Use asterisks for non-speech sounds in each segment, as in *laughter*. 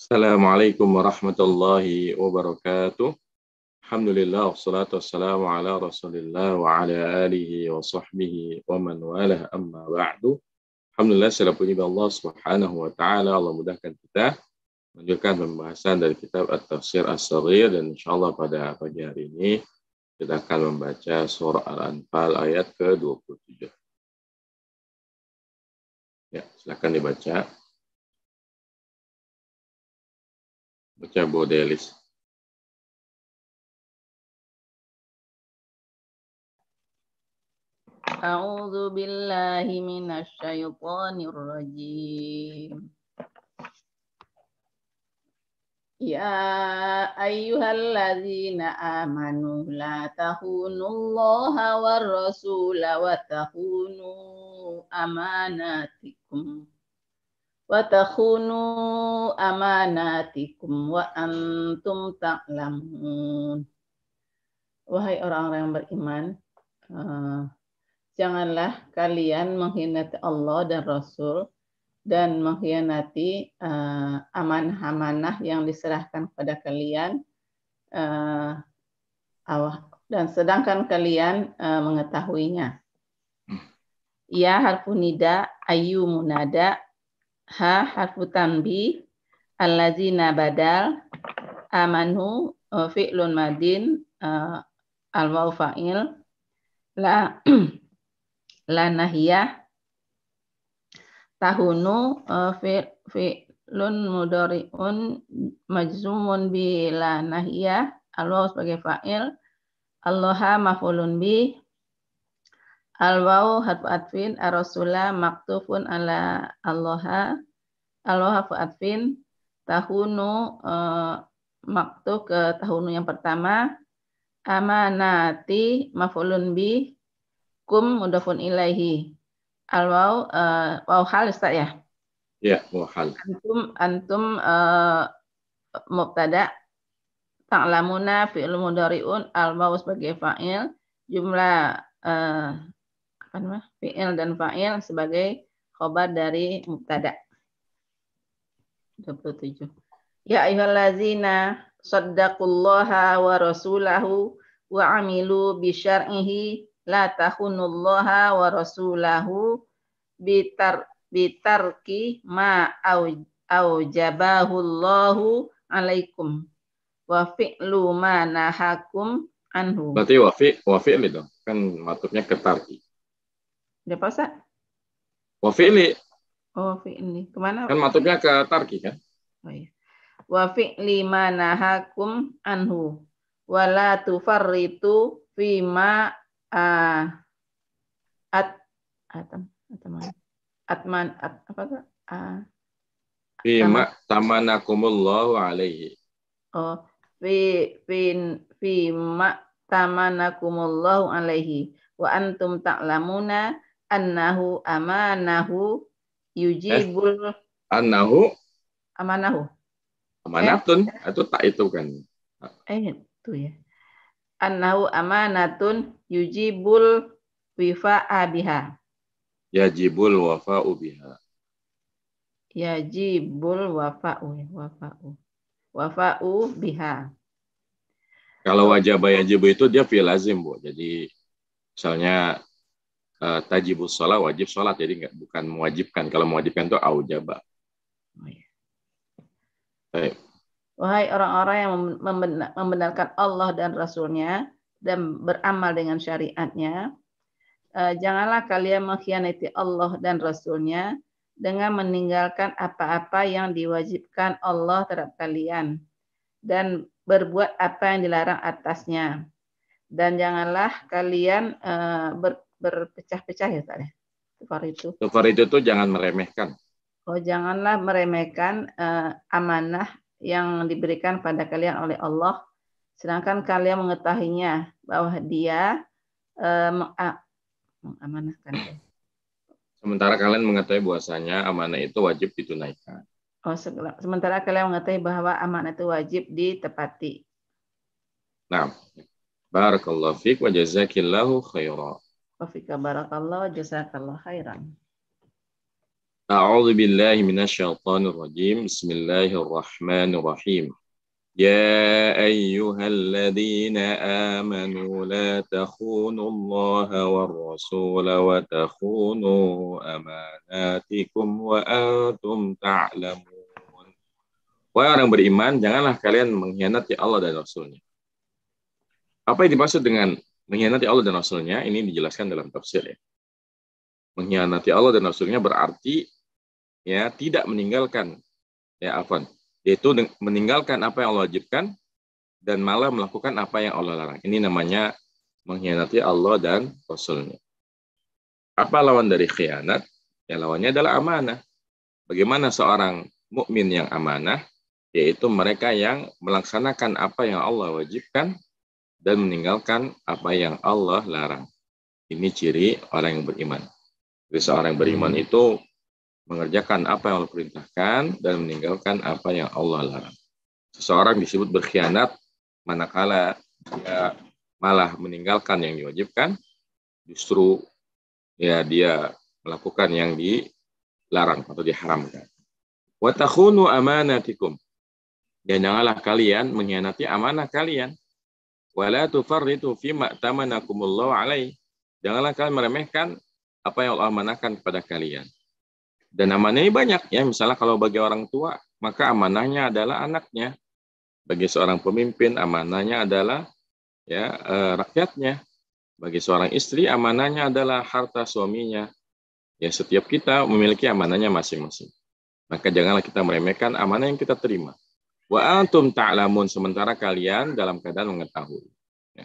Assalamualaikum warahmatullahi wabarakatuh. Alhamdulillah wassalatu wassalamu ala Rasulillah wa ala alihi wa sahbihi wa man walah amma ba'du. Alhamdulillah segala puji bagi Allah Subhanahu wa taala Allah mudahkan kita melanjutkan pembahasan dari kitab At-Tafsir As-Saghir dan insyaallah pada pagi hari ini kita akan membaca surah Al-Anfal ayat ke-27. Ya, silakan dibaca. baca Bodelis. أعوذ بالله من الشيطان الرجيم يا أيها الذين آمنوا لا تخونوا الله والرسول وتخونوا أماناتكم wa takhunu amanatikum wa antum ta'lamun. Wahai orang-orang yang beriman, uh, janganlah kalian mengkhianati Allah dan Rasul dan mengkhianati uh, amanah-amanah yang diserahkan kepada kalian uh, dan sedangkan kalian uh, mengetahuinya. Hmm. Ya harpunida ayu munada ha harfu tambi allazina badal amanu uh, fi'lun madin uh, al wau fa'il la *clears throat* la nahiyah tahunu uh, fi fi'lun mudari'un majzumun bi la nahiyah al wau sebagai fa'il allaha maf'ulun bi Alwau harfu atfin arosula maktufun ala allaha Aloha atfin tahunu eh, maktu ke eh, tahunu yang pertama amanati mafulun bi kum mudafun ilaihi Alwau eh, wau hal Ustaz ya? Ya, wau hal. Antum antum eh, mubtada ta'lamuna fi'il mudari'un alwau sebagai fa'il jumlah apa fiil dan fa'il sebagai khobar dari mubtada. 27. Ya ayyuhallazina saddaqullaha wa rasulahu wa amilu bi syar'ihi la tahunullaha wa rasulahu bitar bitarki ma au allahu alaikum wa fi'lu ma nahakum anhu. Berarti wa fi'l itu kan matupnya ketarki ada Pak Ustaz? Wa fi'li. Oh, fi'li. Kemana? Kan matupnya ke tarki kan? Oh iya. Wa fi'li nahakum anhu. Wala la tufarritu fima uh, at atam atman atman at, apa tuh? Uh, fima tamanakumullahu alaihi. Oh, fi fin fima tamanakumullahu alaihi wa antum ta'lamuna annahu amanahu yujibul eh, annahu amanahu amanatun eh, itu tak itu kan eh itu ya annahu amanatun yujibul wifa'a biha yajibul wafa'u biha yajibul wafa'u ya, wafa'u wafa'u biha kalau wajib yajibu itu dia fi'il lazim Bu jadi misalnya uh, eh, tajibus sholat wajib sholat jadi nggak bukan mewajibkan kalau mewajibkan itu aujaba Baik. Wahai orang-orang yang membenarkan Allah dan Rasulnya dan beramal dengan syariatnya, uh, janganlah kalian mengkhianati Allah dan Rasulnya dengan meninggalkan apa-apa yang diwajibkan Allah terhadap kalian dan berbuat apa yang dilarang atasnya. Dan janganlah kalian uh, ber, berpecah-pecah ya Pak. ya. itu. itu tuh jangan meremehkan. Oh, janganlah meremehkan uh, amanah yang diberikan pada kalian oleh Allah sedangkan kalian mengetahuinya bahwa dia uh, mengamanahkan. Sementara kalian mengetahui bahwasanya amanah itu wajib ditunaikan. Oh, sementara kalian mengetahui bahwa amanah itu wajib ditepati. Nah, barakallahu fiq wa jazakillahu khairan. Wafika barakallah, jazakallah khairan. A'udhu billahi minasyaitanir rajim. Bismillahirrahmanirrahim. Ya ayyuhalladzina amanu la takhunu allaha wal rasul wa takhunu amanatikum wa antum ta'lamun. Wahai orang beriman, janganlah kalian mengkhianati Allah dan Rasulnya. Apa yang dimaksud dengan Mengkhianati Allah dan Rasulnya ini dijelaskan dalam tafsir ya. Mengkhianati Allah dan Rasulnya berarti ya tidak meninggalkan ya afan yaitu meninggalkan apa yang Allah wajibkan dan malah melakukan apa yang Allah larang. Ini namanya mengkhianati Allah dan Rasulnya. Apa lawan dari khianat? Ya lawannya adalah amanah. Bagaimana seorang mukmin yang amanah, yaitu mereka yang melaksanakan apa yang Allah wajibkan dan meninggalkan apa yang Allah larang. Ini ciri orang yang beriman. Jadi seorang yang beriman hmm. itu mengerjakan apa yang Allah perintahkan dan meninggalkan apa yang Allah larang. Seseorang disebut berkhianat manakala dia malah meninggalkan yang diwajibkan, justru ya dia melakukan yang dilarang atau diharamkan. Watakhunu amanatikum. Dan janganlah kalian mengkhianati amanah kalian. Wala tufarritu fima tamanakumullahu alaih. Janganlah kalian meremehkan apa yang Allah amanahkan kepada kalian. Dan amanah ini banyak ya. Misalnya kalau bagi orang tua, maka amanahnya adalah anaknya. Bagi seorang pemimpin, amanahnya adalah ya e, rakyatnya. Bagi seorang istri, amanahnya adalah harta suaminya. Ya setiap kita memiliki amanahnya masing-masing. Maka janganlah kita meremehkan amanah yang kita terima. Wa antum ta'lamun sementara kalian dalam keadaan mengetahui. Ya.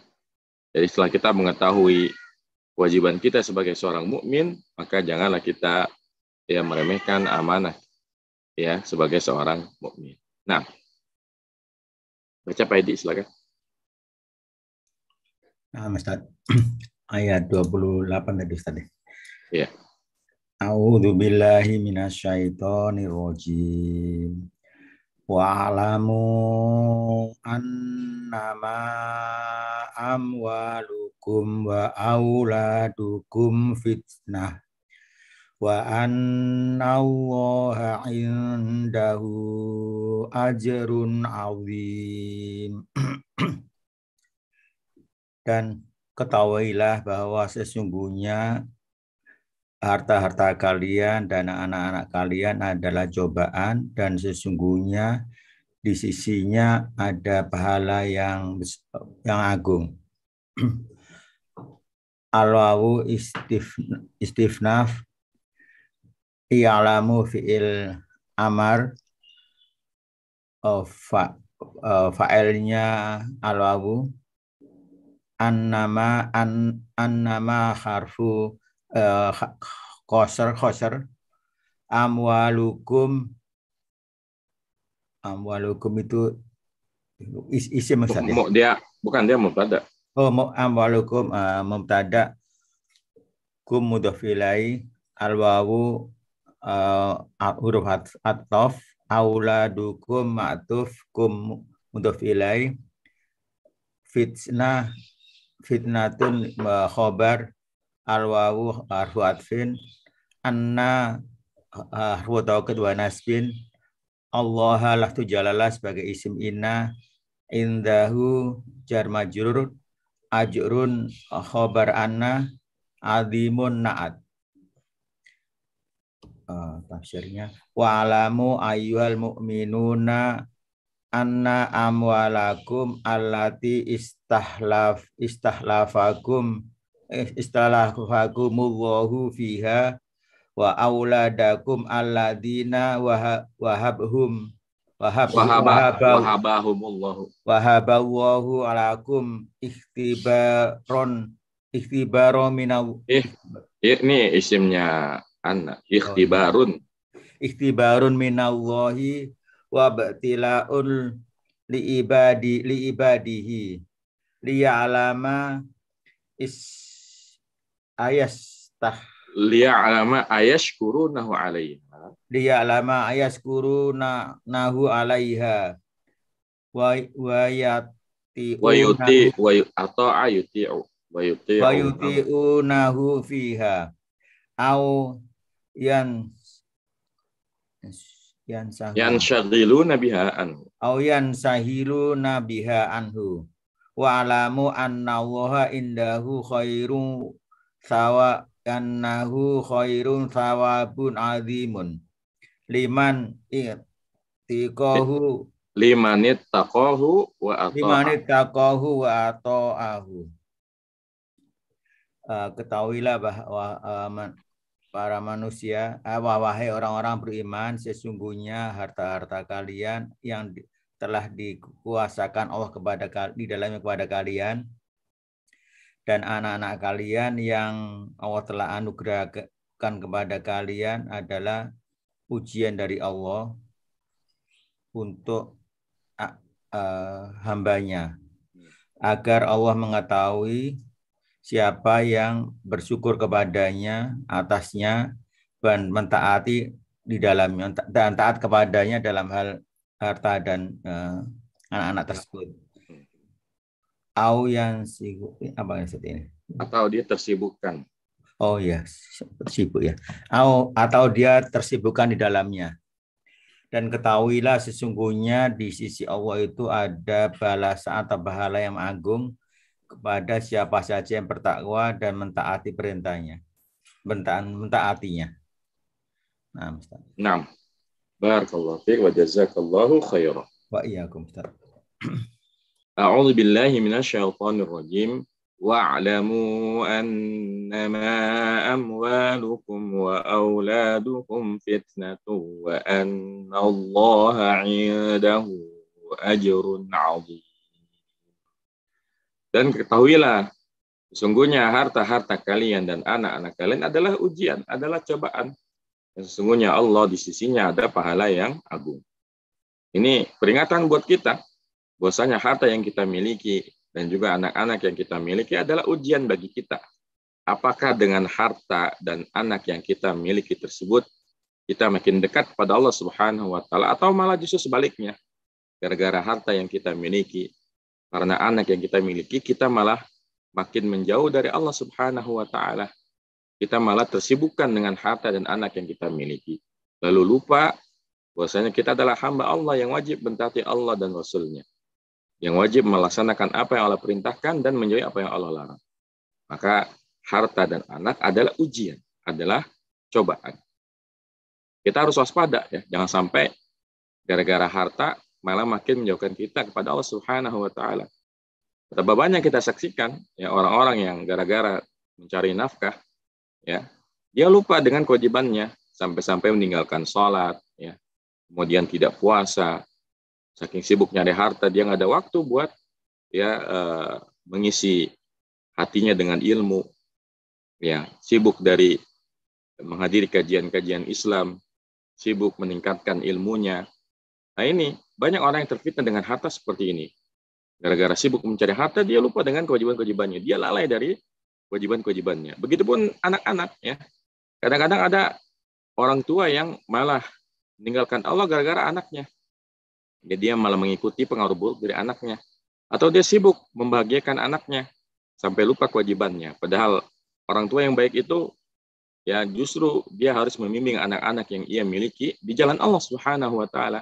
Jadi setelah kita mengetahui kewajiban kita sebagai seorang mukmin, maka janganlah kita ya meremehkan amanah ya sebagai seorang mukmin. Nah, baca Pak Edi silakan. Nah, Ustaz. *clears throat* Ayat 28 tadi Ustaz. Iya. A'udzu billahi minasyaitonir rajim wa'lamu annama amwalukum wa auladukum fitnah wa allaha indahu ajrun awim *clears throat* dan ketahuilah bahwa sesungguhnya harta-harta kalian dan anak-anak kalian adalah cobaan dan sesungguhnya di sisinya ada pahala yang yang agung. *clears throat* Alwawu istif, istifnaf i'lamu fi'il amar of oh, oh, fa'ilnya alwawu annama an annama harfu Eh, koser koser amwalukum amwalukum itu is, isi maksudnya. Mu, dia bukan dia mubtada. Oh, mau amwalukum uh, mubtada kum mudhafilai alwawu uh, huruf at, ataf auladukum ma'tuf kum mudhafilai fitnah fitnatun uh, alwawu harfu atfin anna harfu taukid wa nasbin Allah lah jalala sebagai isim inna indahu jar majrur ajrun khobar anna adimun naat tafsirnya Waalamu alamu ayyuhal mu'minuna anna amwalakum allati istahlaf istahlafakum Eh, istalahukumullahu fiha wa auladakum alladzina wahabhum wahab wahabahumullahu wahaballahu alakum ikhtibaron ikhtibaro minaw eh, ini isimnya anak ikhtibarun ikhtibarun minallahi wa batilaun liibadi ibadi liya'lama is tah ayas kuru nahu alaiha liya'lama ayashkurunahu alaiha wa wa yati wa wayati wayuti ata'a atau ayuti wayuti wayuti nahu fiha au yan yan sahu yan syadilu nabiha anhu au yan sahilu nabiha anhu wa alamu anna allaha indahu khairu sawa annahu khairun sawabun azimun liman iqtikahu limanit taqahu wa ata'ahu limanit taqahu wa ata'ahu uh, eh, ketahuilah bahwa uh, man, para manusia uh, wahai orang-orang beriman sesungguhnya harta-harta kalian yang di, telah dikuasakan Allah kepada di dalamnya kepada kalian dan anak-anak kalian yang Allah telah anugerahkan kepada kalian adalah ujian dari Allah untuk hambanya agar Allah mengetahui siapa yang bersyukur kepadanya atasnya dan mentaati di dalamnya dan taat kepadanya dalam hal harta dan e, anak-anak uh, anak -anak tersebut. Au yang sibuk apa maksudnya ini? Atau dia tersibukkan. Oh ya, tersibuk ya. Au atau dia tersibukkan di dalamnya. Dan ketahuilah sesungguhnya di sisi Allah itu ada balasan atau pahala yang agung kepada siapa saja yang bertakwa dan mentaati perintahnya. Bentaan mentaatinya. Nah, Ustaz. Nah. Barakallahu fiik wa jazakallahu khairan. Wa iyyakum, Ustaz. أعوذ بالله من الشيطان الرجيم واعلموا أنما أموالكم وأولادكم فتنة وأن الله عنده أجر عظيم Dan ketahuilah, sesungguhnya harta-harta kalian dan anak-anak kalian adalah ujian, adalah cobaan. Dan sesungguhnya Allah di sisinya ada pahala yang agung. Ini peringatan buat kita Bahwasanya harta yang kita miliki dan juga anak-anak yang kita miliki adalah ujian bagi kita. Apakah dengan harta dan anak yang kita miliki tersebut kita makin dekat kepada Allah Subhanahu wa taala atau malah justru sebaliknya? Gara-gara harta yang kita miliki karena anak yang kita miliki kita malah makin menjauh dari Allah Subhanahu wa taala. Kita malah tersibukkan dengan harta dan anak yang kita miliki. Lalu lupa bahwasanya kita adalah hamba Allah yang wajib mentaati Allah dan Rasulnya yang wajib melaksanakan apa yang Allah perintahkan dan menjauhi apa yang Allah larang. Maka harta dan anak adalah ujian, adalah cobaan. Kita harus waspada ya, jangan sampai gara-gara harta malah makin menjauhkan kita kepada Allah Subhanahu wa taala. Betapa banyak kita saksikan ya orang-orang yang gara-gara mencari nafkah ya, dia lupa dengan kewajibannya sampai-sampai meninggalkan sholat ya, kemudian tidak puasa, saking sibuk nyari harta dia nggak ada waktu buat ya eh, mengisi hatinya dengan ilmu ya sibuk dari menghadiri kajian-kajian Islam sibuk meningkatkan ilmunya nah ini banyak orang yang terfitnah dengan harta seperti ini gara-gara sibuk mencari harta dia lupa dengan kewajiban-kewajibannya dia lalai dari kewajiban-kewajibannya begitupun anak-anak ya kadang-kadang ada orang tua yang malah meninggalkan Allah gara-gara anaknya jadi dia malah mengikuti pengaruh buruk dari anaknya. Atau dia sibuk membahagiakan anaknya sampai lupa kewajibannya. Padahal orang tua yang baik itu ya justru dia harus membimbing anak-anak yang ia miliki di jalan Allah Subhanahu wa taala.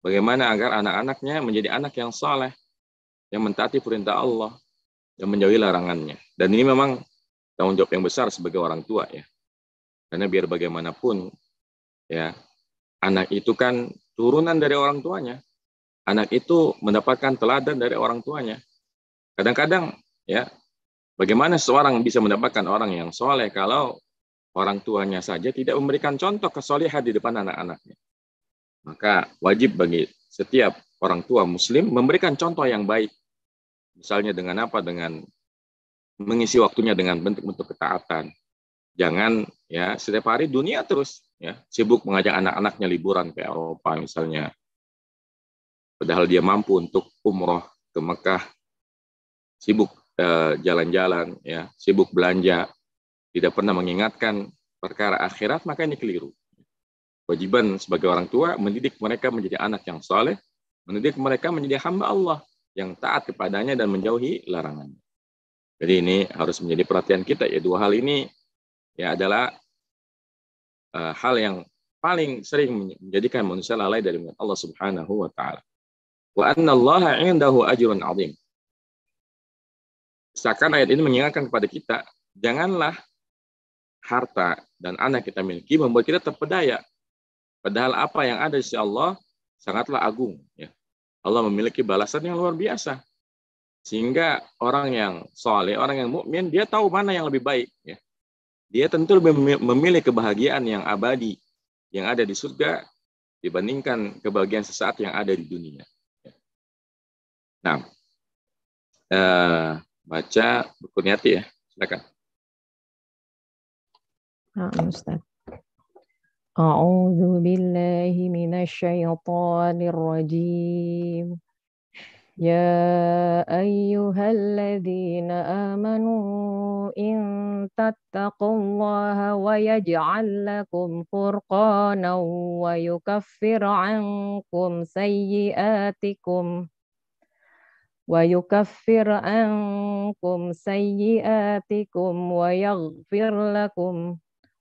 Bagaimana agar anak-anaknya menjadi anak yang saleh, yang mentaati perintah Allah, dan menjauhi larangannya. Dan ini memang tanggung jawab yang besar sebagai orang tua ya. Karena biar bagaimanapun ya anak itu kan turunan dari orang tuanya. Anak itu mendapatkan teladan dari orang tuanya. Kadang-kadang ya, bagaimana seorang bisa mendapatkan orang yang soleh kalau orang tuanya saja tidak memberikan contoh kesolehan di depan anak-anaknya. Maka wajib bagi setiap orang tua muslim memberikan contoh yang baik. Misalnya dengan apa? Dengan mengisi waktunya dengan bentuk-bentuk ketaatan. Jangan ya setiap hari dunia terus ya sibuk mengajak anak-anaknya liburan ke Eropa misalnya padahal dia mampu untuk umroh ke Mekah sibuk jalan eh, jalan-jalan ya sibuk belanja tidak pernah mengingatkan perkara akhirat maka ini keliru kewajiban sebagai orang tua mendidik mereka menjadi anak yang soleh mendidik mereka menjadi hamba Allah yang taat kepadanya dan menjauhi larangannya jadi ini harus menjadi perhatian kita ya dua hal ini ya adalah Eh, hal yang paling sering menjadikan manusia lalai dari Allah Subhanahu wa taala. Wa anna Allah 'indahu ajrun 'azim. Seakan ayat ini mengingatkan kepada kita, janganlah harta dan anak kita miliki membuat kita terpedaya. Padahal apa yang ada di sisi Allah sangatlah agung. Ya. Allah memiliki balasan yang luar biasa. Sehingga orang yang soleh, orang yang mukmin, dia tahu mana yang lebih baik. Ya dia tentu lebih memilih kebahagiaan yang abadi yang ada di surga dibandingkan kebahagiaan sesaat yang ada di dunia. Nah, eh, baca buku niati ya, silakan. Nah, Ustaz. أعوذ بالله يا أيها الذين آمنوا إن تتقوا الله ويجعل لكم فرقانا ويكفر عنكم سيئاتكم ويكفر عنكم سيئاتكم ويغفر لكم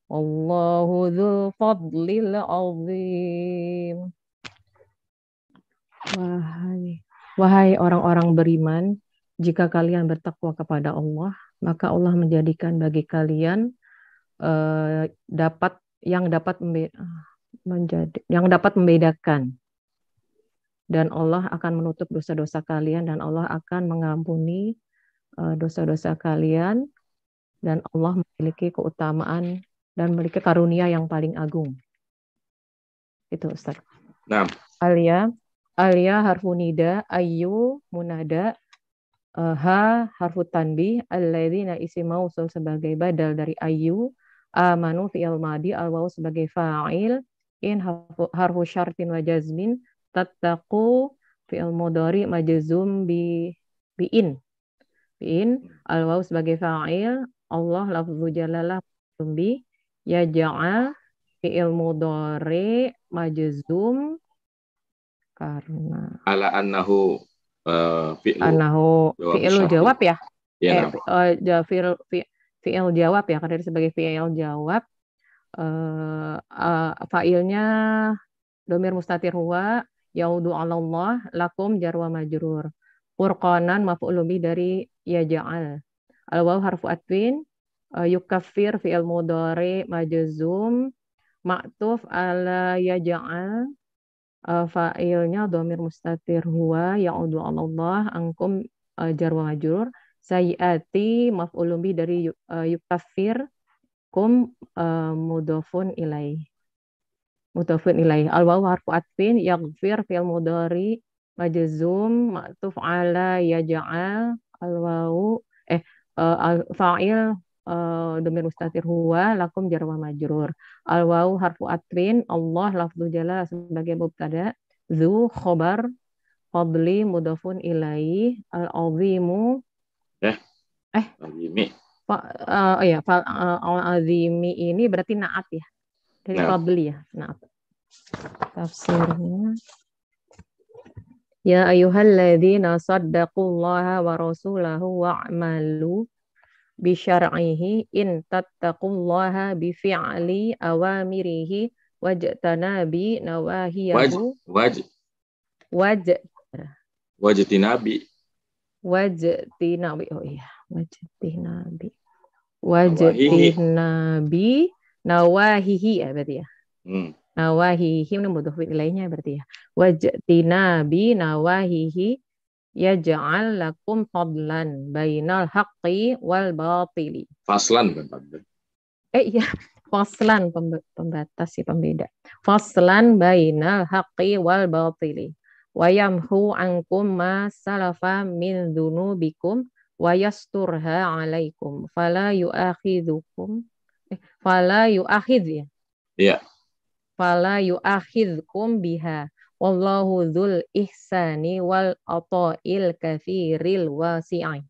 والله ذو الفضل العظيم وهذه Wahai orang-orang beriman, jika kalian bertakwa kepada Allah, maka Allah menjadikan bagi kalian uh, dapat yang dapat menjadi yang dapat membedakan dan Allah akan menutup dosa-dosa kalian dan Allah akan mengampuni eh, dosa-dosa kalian dan Allah memiliki keutamaan dan memiliki karunia yang paling agung. Itu Ustaz. Nah. Alia, ya. Alia harfu nida, ayu munada, uh, eh, ha harfu tanbih, alladzina isi mausul sebagai badal dari ayu, amanu fi'il madi, alwaw sebagai fa'il, in harfu, harfu syartin wa jazmin, tattaqu fi'il mudhari majzum bi biin. Biin alwaw sebagai fa'il, Allah lafzu jalalah ya yaj'al fi'il mudhari majzum karena ala annahu uh, fi'lu annahu jawab fi'lu jawab ya ya eh, eh fi'il fi, fi'il jawab ya karena sebagai fi'il jawab uh, uh, fa'ilnya domir mustatir huwa yaudu Allah lakum jarwa majrur furqanan maf'ulun dari yaj'al al harfu atwin uh, yukaffir fi'il mudari majazum ma'tuf ala yaja'al uh, fa'ilnya domir mustatir huwa yang ya'udu Allah angkum uh, jar wa majrur sayyati maf'ulun dari uh, eh, yukafir kum uh, mudofun ilai mudofun ilai al wawu harfu atfin yaghfir fil mudari majzum ma'tuf ala yaj'al al wawu eh uh, fa'il Eh, domir mustatir huwa lakum jarwa majrur. Al wau harfu atrin Allah lafdu jala sebagai mubtada, zu khobar, fadli mudafun ilai, al azimu. Eh. Eh. Azimi. Fa, eh, oh ya, eh, al azimi ini berarti naat ya. Dari fadli ya, naat. Tafsirnya. Ya ayuhal ladhina saddaqullaha wa rasulahu wa'amalu bisyar'ihi in tattaqullaha bi fi'li awamirihi bi nawahiyahu waj waj waj wajtinabi wajtinabi oh iya wajtinabi wajtinabi nawahihi ya berarti ya hmm. nawahihi ini butuh wilayahnya berarti ya wajtinabi nawahihi yaj'al lakum fadlan bainal haqqi wal batili. Faslan bukan Eh iya, faslan pembatas sih pembeda. Faslan bainal haqqi wal batili. Wa yamhu ankum ma salafa min dhunubikum wa yasturha alaikum fala yu'akhidhukum eh, fala yu'akhidh ya. Iya. Fala yu'akhidhukum biha Wallahu dzul ihsani wal ata'il kathiril wasi'i.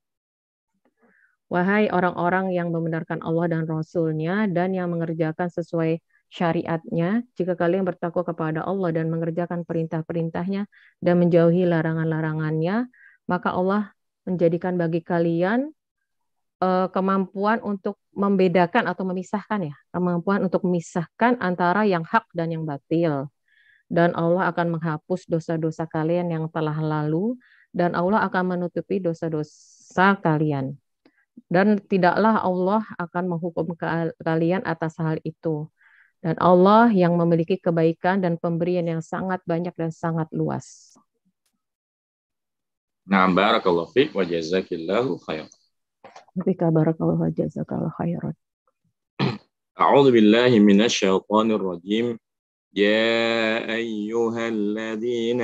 Wahai orang-orang yang membenarkan Allah dan Rasul-Nya dan yang mengerjakan sesuai syariatnya, jika kalian bertakwa kepada Allah dan mengerjakan perintah-perintahnya dan menjauhi larangan-larangannya, maka Allah menjadikan bagi kalian eh, kemampuan untuk membedakan atau memisahkan ya, kemampuan untuk memisahkan antara yang hak dan yang batil dan Allah akan menghapus dosa-dosa kalian yang telah lalu dan Allah akan menutupi dosa-dosa kalian dan tidaklah Allah akan menghukum kalian atas hal itu dan Allah yang memiliki kebaikan dan pemberian yang sangat banyak dan sangat luas. Nah, barakallahu fiik wa jazakillahu khairan. barakallahu wa jazakallahu khairan. A'udzu billahi rajim. يا أيها الذين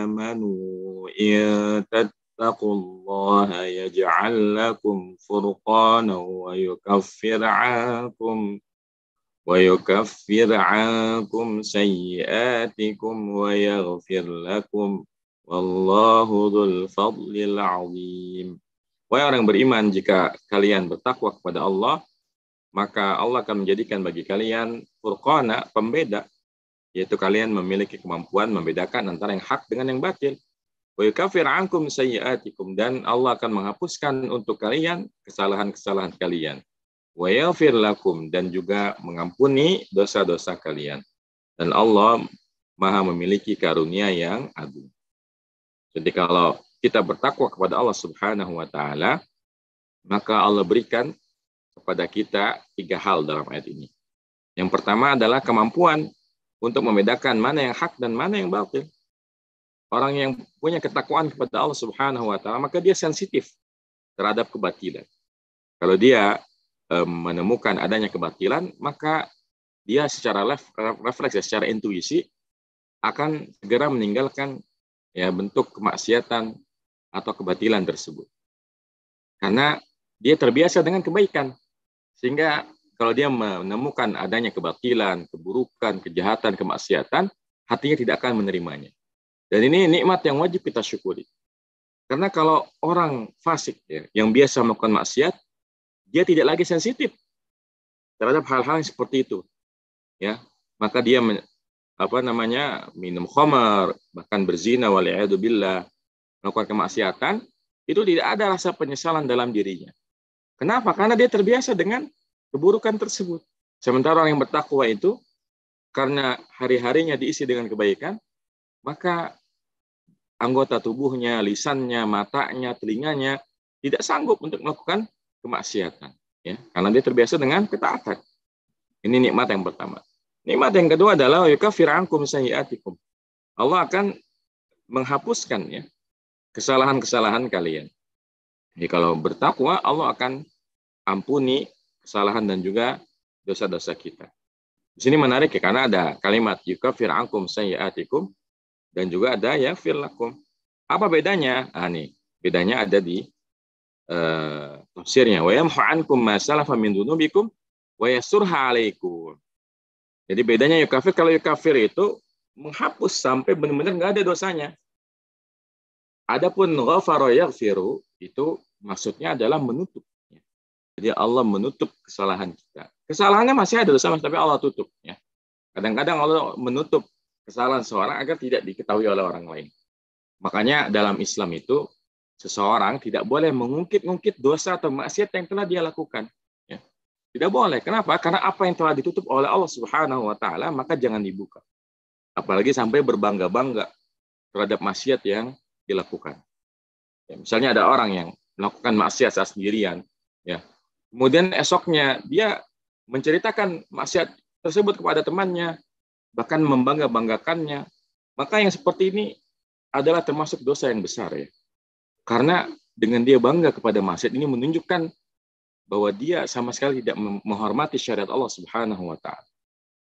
آمنوا إن تتقوا الله يجعل لكم فرقانا ويكفر عنكم ويكفر عنكم سيئاتكم ويغفر لكم والله ذو الفضل العظيم Wahai orang beriman, jika kalian bertakwa kepada Allah, maka Allah akan menjadikan bagi kalian furqana, pembeda, yaitu kalian memiliki kemampuan membedakan antara yang hak dengan yang batil. dan Allah akan menghapuskan untuk kalian kesalahan-kesalahan kalian. Wa dan juga mengampuni dosa-dosa kalian. Dan Allah Maha memiliki karunia yang agung. Jadi kalau kita bertakwa kepada Allah Subhanahu wa taala, maka Allah berikan kepada kita tiga hal dalam ayat ini. Yang pertama adalah kemampuan untuk membedakan mana yang hak dan mana yang batil. Orang yang punya ketakwaan kepada Allah Subhanahu wa taala, maka dia sensitif terhadap kebatilan. Kalau dia eh, menemukan adanya kebatilan, maka dia secara ref, refleks, ya, secara intuisi akan segera meninggalkan ya bentuk kemaksiatan atau kebatilan tersebut. Karena dia terbiasa dengan kebaikan. Sehingga kalau dia menemukan adanya kebatilan, keburukan, kejahatan, kemaksiatan, hatinya tidak akan menerimanya. Dan ini nikmat yang wajib kita syukuri. Karena kalau orang fasik ya, yang biasa melakukan maksiat, dia tidak lagi sensitif terhadap hal-hal seperti itu. Ya, maka dia apa namanya minum khamar, bahkan berzina waliyadu billah, melakukan kemaksiatan, itu tidak ada rasa penyesalan dalam dirinya. Kenapa? Karena dia terbiasa dengan keburukan tersebut. Sementara orang yang bertakwa itu karena hari-harinya diisi dengan kebaikan, maka anggota tubuhnya, lisannya, matanya, telinganya tidak sanggup untuk melakukan kemaksiatan, ya, karena dia terbiasa dengan ketaatan. Ini nikmat yang pertama. Nikmat yang kedua adalah yukafir ankum sayyiatikum. Allah akan menghapuskan ya kesalahan-kesalahan kalian. Jadi kalau bertakwa Allah akan ampuni kesalahan dan juga dosa-dosa kita. Di sini menarik ya karena ada kalimat juga fir'ankum sayyatikum dan juga ada ya firlakum. Apa bedanya? Ah nih, bedanya ada di uh, tafsirnya wa yamhu ankum ma salafa min dunubikum wa yasurha alaikum. Jadi bedanya yukafir kalau yukafir itu menghapus sampai benar-benar nggak ada dosanya. Adapun ghafara yaghfiru itu maksudnya adalah menutup jadi Allah menutup kesalahan kita. Kesalahannya masih ada dosa, tapi Allah tutup. Ya. Kadang-kadang Allah menutup kesalahan seorang agar tidak diketahui oleh orang lain. Makanya dalam Islam itu seseorang tidak boleh mengungkit-ungkit dosa atau maksiat yang telah dia lakukan. Ya. Tidak boleh. Kenapa? Karena apa yang telah ditutup oleh Allah Subhanahu Wa Taala maka jangan dibuka. Apalagi sampai berbangga-bangga terhadap maksiat yang dilakukan. Ya, misalnya ada orang yang melakukan maksiat sendirian, ya Kemudian esoknya dia menceritakan maksiat tersebut kepada temannya, bahkan membangga-banggakannya. Maka yang seperti ini adalah termasuk dosa yang besar ya. Karena dengan dia bangga kepada maksiat ini menunjukkan bahwa dia sama sekali tidak menghormati syariat Allah Subhanahu wa taala.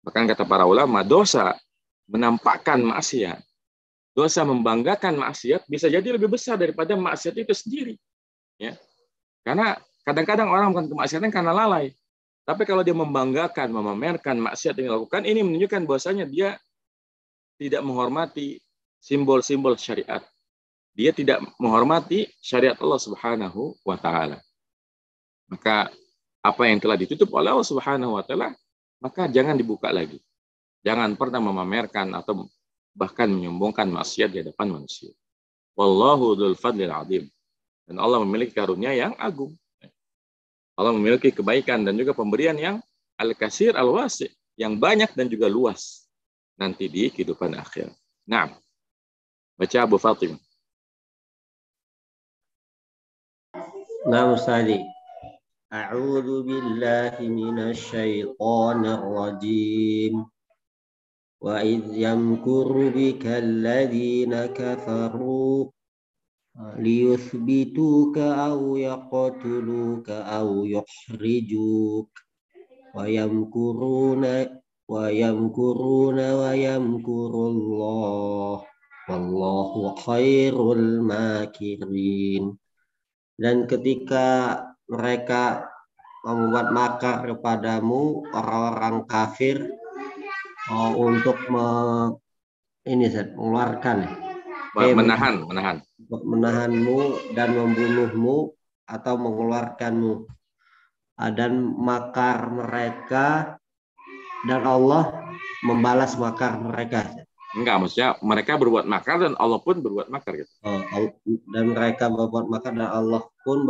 Bahkan kata para ulama, dosa menampakkan maksiat, dosa membanggakan maksiat bisa jadi lebih besar daripada maksiat itu sendiri. Ya. Karena Kadang-kadang orang bukan kemaksiatan karena lalai. Tapi kalau dia membanggakan, memamerkan maksiat yang dilakukan, ini menunjukkan bahwasanya dia tidak menghormati simbol-simbol syariat. Dia tidak menghormati syariat Allah Subhanahu wa taala. Maka apa yang telah ditutup oleh Allah Subhanahu wa taala, maka jangan dibuka lagi. Jangan pernah memamerkan atau bahkan menyombongkan maksiat di hadapan manusia. Wallahu dzul fadlil Dan Allah memiliki karunia yang agung. Allah memiliki kebaikan dan juga pemberian yang al-kasir al-wasi, yang banyak dan juga luas nanti di kehidupan akhir. Nah, baca Abu Fatim. Nah, Ustadi. A'udhu billahi minasy syaithanir rajim. Wa idh yamkuru bika alladhina kafaru liyuthbituka aw yaqtuluka aw yukhrijuk wa yamkuruna wa yamkuruna wa yamkurullah wallahu khairul makirin dan ketika mereka membuat makar kepadamu orang-orang kafir untuk me, ini saya mengeluarkan menahan menahan menahanmu dan membunuhmu atau mengeluarkanmu ah, dan makar mereka dan Allah membalas makar mereka. Enggak, maksudnya mereka berbuat makar dan Allah pun berbuat makar gitu. Ah, dan mereka berbuat makar dan Allah pun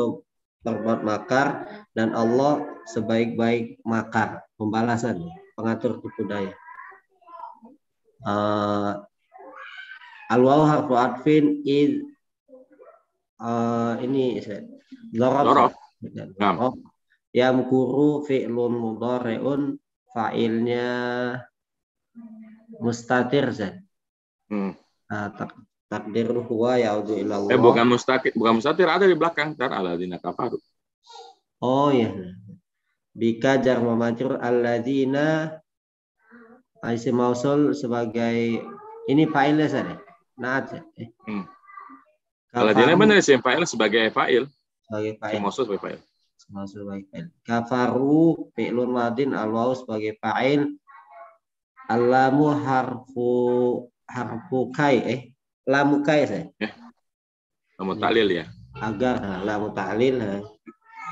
berbuat makar dan Allah sebaik-baik makar pembalasan pengatur tipu daya. Uh, ah, Al-waw harfu adfin id uh, ini Dorob. Dorob. Oh. Yamkuru fi'lun mudhari'un fa'ilnya mustatir Zan. Hmm. Nah, tak, takdir huwa yaudu ilallah. Eh bukan mustatir, bukan mustatir ada di belakang tar alladzina kafaru. Oh iya. Bika jar mamatir alladzina isim mausul sebagai ini fa'ilnya Zan. Ya? Naat Eh. Hmm dia kan benar sih fa'il sebagai fa'il. Sebagai fa'il. Maksud sebagai fa'il. Maksud sebagai fa'il. Kafaru fi'lun Madin alwaw sebagai fa'il. Alamu harfu harfu kai eh lamu kai saya. Eh. Lamu ta'lil ya. Agar nah, lamu ta'lil. Nah.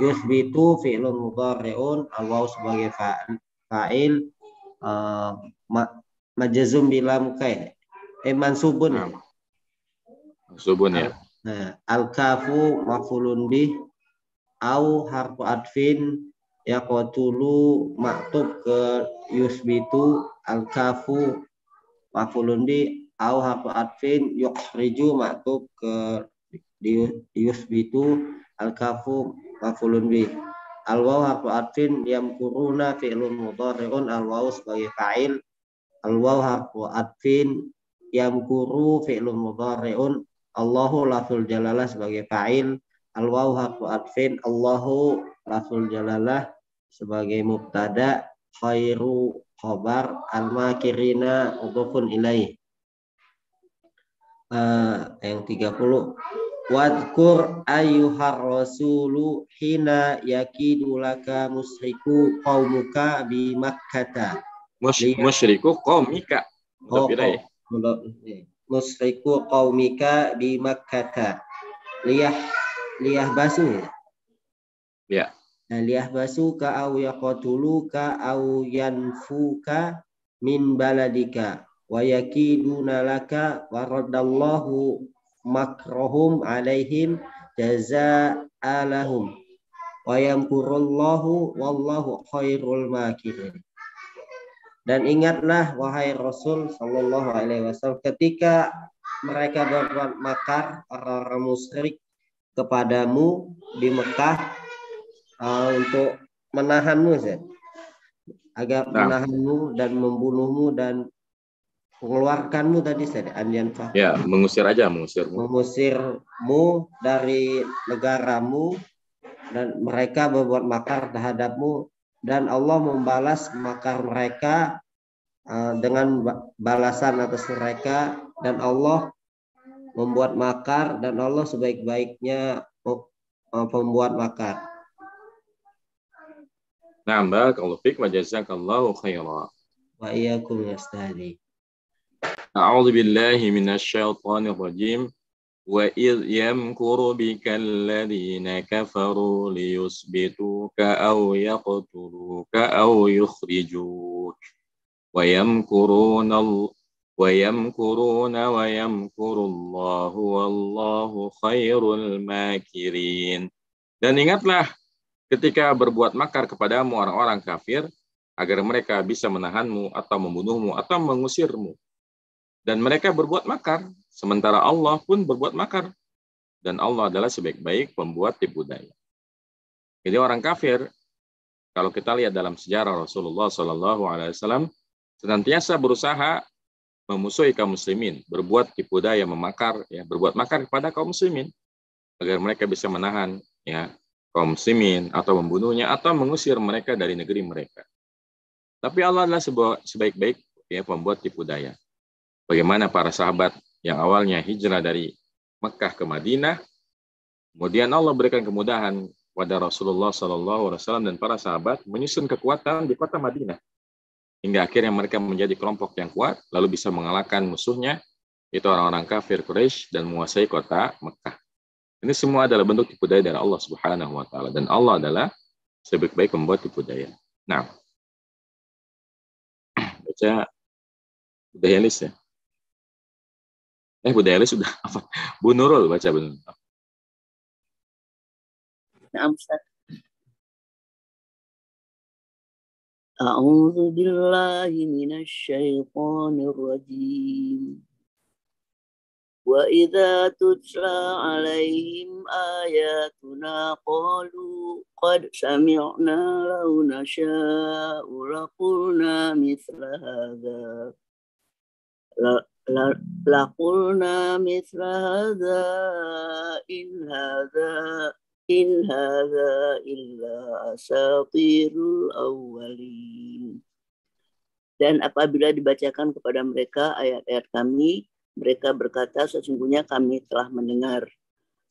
Yusbitu fi'lun mudhari'un alwaw sebagai fa'il. Uh, ma majazum bila mukai. Eh mansubun. Nah, mansubun ya. Nah, al-kafu mafulun bi au harfu adfin qatulu maktub ke yusbitu al-kafu mafulun bi au harfu adfin yukhriju maktub ke yusbitu al-kafu mafulun bi al-waw harfu adfin yamkuruna fi'lun mudhari'un al-waw sebagai fa'il al-waw harfu adfin yamkuru fi'lun mudhari'un Allahu lafzul jalalah sebagai fa'il, al-waw harfu atfin, Allahu lafzul jalalah sebagai mubtada, khairu khobar, al-makirina udhufun ilaih. Uh, yang 30 Wadkur ayyuhar rasulu hina yakidulaka musriku qaumuka bi makkata. Musyriku qaumika. oh, musriku qaumika di Makkah. Liyah liyah basu. Ya. Nah, liyah basu ka au ka au yanfuka min baladika wa yakiduna laka wa raddallahu makrohum alaihim jaza jaza'alahum wa yamkurullahu wallahu khairul makirin. Dan ingatlah wahai Rasul Sallallahu Alaihi Wasallam ketika mereka berbuat makar orang-orang musyrik kepadamu di Mekah uh, untuk menahanmu Zed. agar nah. menahanmu dan membunuhmu dan mengeluarkanmu tadi saya Andian Fah. Ya, mengusir aja mengusir. Mengusirmu dari negaramu dan mereka berbuat makar terhadapmu dan Allah membalas makar mereka eh, dengan balasan atas mereka dan Allah membuat makar dan Allah sebaik-baiknya eh, pembuat makar. Nah, barakallahu fik wa jazakallahu khairan. Wa iyyakum ya Ustaz. A'udzu billahi minasy syaithanir rajim. وَإِذْ يَمْكُرُ بِكَ الَّذِينَ كَفَرُوا لِيُثْبِتُوكَ أَوْ يَقْتُلُوكَ أَوْ يُخْرِجُوكَ وَيَمْكُرُونَ وَيَمْكُرُونَ وَيَمْكُرُ اللَّهُ وَاللَّهُ خَيْرُ الْمَاكِرِينَ Dan ingatlah ketika berbuat makar kepadamu orang-orang kafir agar mereka bisa menahanmu atau membunuhmu atau mengusirmu. Dan mereka berbuat makar Sementara Allah pun berbuat makar. Dan Allah adalah sebaik-baik pembuat tipu daya. Jadi orang kafir, kalau kita lihat dalam sejarah Rasulullah SAW, senantiasa berusaha memusuhi kaum muslimin, berbuat tipu daya, memakar, ya, berbuat makar kepada kaum muslimin agar mereka bisa menahan ya kaum muslimin atau membunuhnya atau mengusir mereka dari negeri mereka. Tapi Allah adalah sebaik-baik ya pembuat tipu daya. Bagaimana para sahabat yang awalnya hijrah dari Mekah ke Madinah, kemudian Allah berikan kemudahan kepada Rasulullah SAW dan para sahabat menyusun kekuatan di kota Madinah hingga akhirnya mereka menjadi kelompok yang kuat lalu bisa mengalahkan musuhnya itu orang-orang kafir Quraisy dan menguasai kota Mekah. Ini semua adalah bentuk tipu daya dari Allah Subhanahu wa taala dan Allah adalah sebaik-baik pembuat tipu daya. Nah, *clears throat* baca budaya list ya. Eh, Bu sudah apa? Bu Nurul baca Bu Nurul. أعوذ بالله من الشيطان الرجيم وإذا تتلى عليهم آياتنا قالوا قد سمعنا لو نشاء لقلنا لقلنا مثل هذا إن هذا إن هذا إلا أساطير الأولين Dan apabila dibacakan kepada mereka ayat-ayat kami, mereka berkata sesungguhnya kami telah mendengar.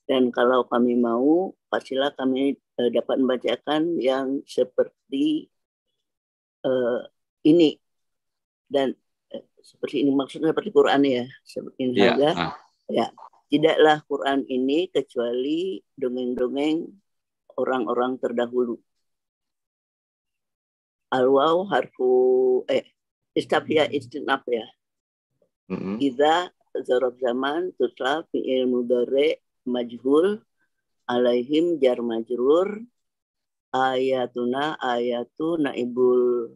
Dan kalau kami mau, pastilah kami e, dapat membacakan yang seperti uh, ini. Dan seperti ini maksudnya seperti Quran ya seperti ini ya, ah. ya tidaklah Quran ini kecuali dongeng-dongeng orang-orang terdahulu alwau harfu eh istafia hmm. istinaf ya mm-hmm. zarab zaman tutla fi'il mudare majhul alaihim jar majrur ayatuna ayatu naibul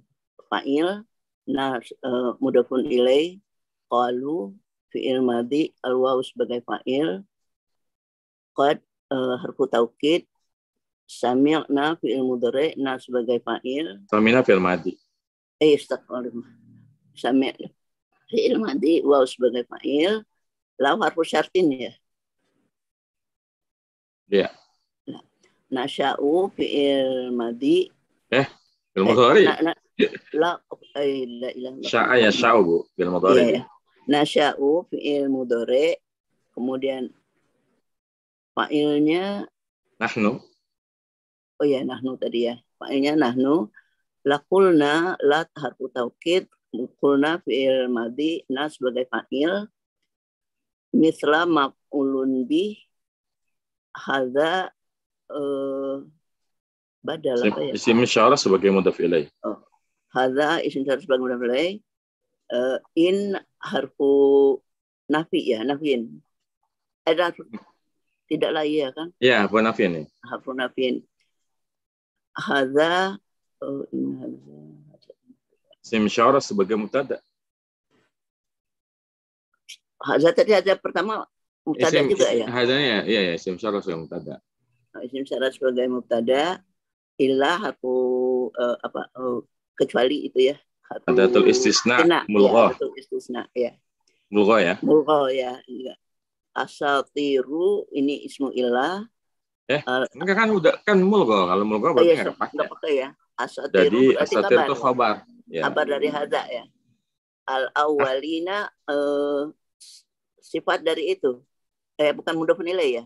fa'il Nah, uh, mudafun ilai qalu fi'il madhi al sebagai fa'il qad uh, harfu taukid sami'na fi'il mudhari na sebagai fa'il sami'na fi'il madhi eh astagfirullah sami'na fi'il madhi waw sebagai fa'il la harfu syartin ya Iya. Yeah. Nasya'u fi'il madhi eh fi'il eh, mudhari eh, La ay eh, la ilah Sya'a ya sya'u Bu, fi'il mudhari. ya. Nah, sya'u fi'il mudhari kemudian fa'ilnya nahnu. Oh ya, nahnu tadi ya. Fa'ilnya nahnu lakulna lat harfu taukid kulna fi'il madi na sebagai fa'il misla maf'ulun hada hadza eh, badal apa ya? Isim isyarah sebagai mudhaf ilaih. Oh, Hada isim syarat sebagai mulai bla. Uh, eh, in harfu nafi ya, nafin Ada tidaklah iya kan? Iya, harfu nafiin. Ya. Harfu nafin. Ya. Hada oh, in hada. Isim syarat sebagai mutada. Hada tadi ada pertama mutada juga ya? Hada ya, ya, ya oh, isim syarat sebagai mutada. Isim syarat sebagai mutada ilah eh, aku uh, apa uh, kecuali itu ya. Adatul istisna, istisna iya, mulgho. Iya. Ya, istisna ya. Mulgho ya. Mulgho ya. Enggak. Asal tiru ini ismu ilah. Eh, uh, enggak kan udah kan mulgho kalau mulgho oh, iya, berarti pakai. Enggak ya? pakai ya. Asal tiru Jadi asal tiru itu ya? khabar. Ya. Kabar dari hada ya. Al awalina eh, sifat dari itu. Eh bukan mudah penilai ya.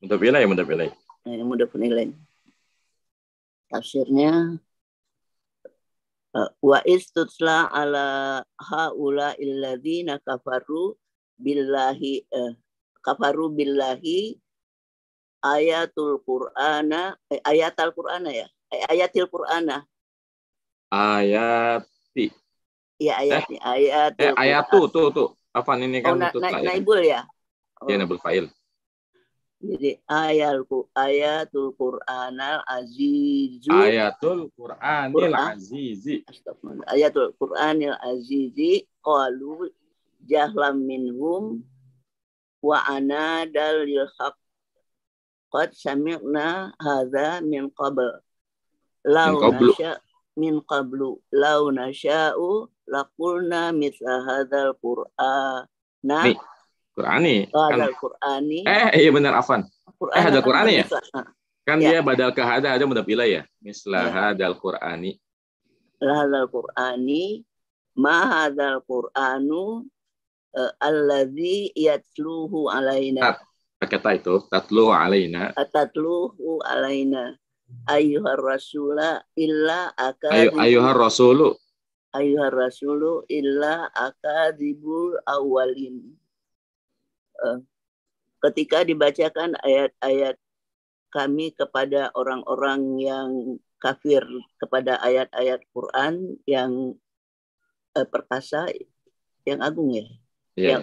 Mudah penilai, ya, mudah penilai. Eh, mudah penilai. Tafsirnya Eh, wa istutla ala haula illadzina kafaru billahi eh, kafaru billahi ayatul qur'ana eh, ayat al qur'ana ya ayatil qur'ana ayati ya ayati ayat eh, ayatu tuh tuh apa ini oh, kan oh, na, na, ya? naibul ya, ya oh. ya naibul fa'il jadi ayatul ayatul Qur'anal Azizu. Ayatul Qur'anil Qur'an. Azizi. Ayatul Qur'anil Azizi qalu jahlam minhum wa ana dalil haq. Qad sami'na min qabl. Lau nasya min qablu lau nasya'u laqulna mithla Qur'an. nah. Nih Qur'ani. Oh, kan. Qur'ani. Eh, iya benar Afan. Quran eh, ada Qur'ani ya? Kan ya. dia badal ke aja mudah pilih ya. Mislah ya. hadal Qur'ani. Hadal Qur'ani ma hadal Qur'anu uh, eh, alladzi yatluhu alaina. kata itu tatluhu alaina. Tatluhu alaina. Ayuhar rasula illa akadibu. Ayu, ayuhar rasulu. Ayuhar rasulu illa akadibul awalin Eh, ketika dibacakan ayat-ayat kami kepada orang-orang yang kafir kepada ayat-ayat Quran yang uh, perkasa yang agung ya. Yeah. Yang